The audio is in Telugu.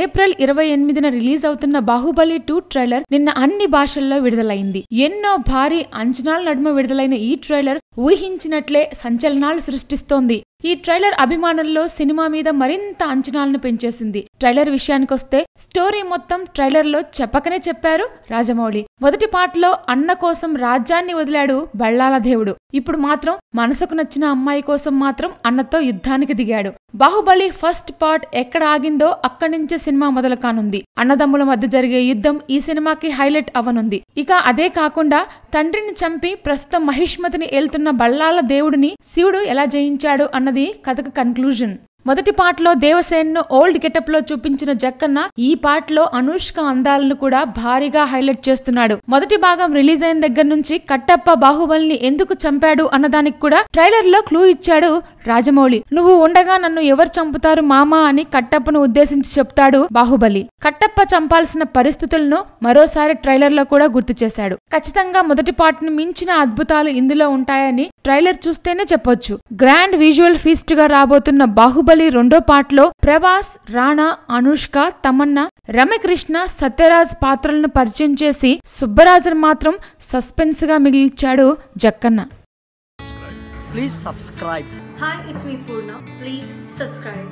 ఏప్రిల్ ఇరవై ఎనిమిదిన రిలీజ్ అవుతున్న బాహుబలి టూ ట్రైలర్ నిన్న అన్ని భాషల్లో విడుదలైంది ఎన్నో భారీ అంచనాల నడుమ విడుదలైన ఈ ట్రైలర్ ఊహించినట్లే సంచలనాలు సృష్టిస్తోంది ఈ ట్రైలర్ అభిమానుల్లో సినిమా మీద మరింత అంచనాలను పెంచేసింది ట్రైలర్ విషయానికొస్తే స్టోరీ మొత్తం ట్రైలర్ లో చెప్పకనే చెప్పారు రాజమౌళి మొదటి పాటలో అన్న కోసం రాజ్యాన్ని వదిలాడు బళ్ళాల దేవుడు ఇప్పుడు మాత్రం మనసుకు నచ్చిన అమ్మాయి కోసం మాత్రం అన్నతో యుద్ధానికి దిగాడు బాహుబలి ఫస్ట్ పార్ట్ ఎక్కడ ఆగిందో అక్కడి నుంచే సినిమా మొదలు కానుంది అన్నదమ్ముల మధ్య జరిగే యుద్ధం ఈ సినిమాకి హైలైట్ అవ్వనుంది ఇక అదే కాకుండా తండ్రిని చంపి ప్రస్తుతం మహిష్మతిని ఏలుతున్న బళ్ళాల దేవుడిని శివుడు ఎలా జయించాడు అన్న అన్నది కథకు కన్క్లూజన్ మొదటి పాటలో దేవసేన్ను ఓల్డ్ గెటప్లో చూపించిన జక్కన్న ఈ పాటలో అనుష్క అందాలను కూడా భారీగా హైలైట్ చేస్తున్నాడు మొదటి భాగం రిలీజ్ అయిన దగ్గర నుంచి కట్టప్ప బాహుబలిని ఎందుకు చంపాడు అన్నదానికి కూడా ట్రైలర్లో క్లూ ఇచ్చాడు రాజమౌళి నువ్వు ఉండగా నన్ను ఎవరు చంపుతారు మామా అని కట్టప్పను ఉద్దేశించి చెప్తాడు బాహుబలి కట్టప్ప చంపాల్సిన పరిస్థితులను మరోసారి ట్రైలర్లో కూడా గుర్తు చేశాడు ఖచ్చితంగా మొదటి పాటను మించిన అద్భుతాలు ఇందులో ఉంటాయని ట్రైలర్ చూస్తేనే చెప్పొచ్చు గ్రాండ్ విజువల్ ఫీస్ట్ గా రాబోతున్న బాహుబలి రెండో పాటలో ప్రభాస్ రాణా అనుష్క తమన్నా రమకృష్ణ సత్యరాజ్ పాత్రలను పరిచయం చేసి సుబ్బరాజన్ మాత్రం సస్పెన్స్ గా మిగిల్చాడు Jakkanna Please subscribe. Hi, it's me Purna. Please subscribe.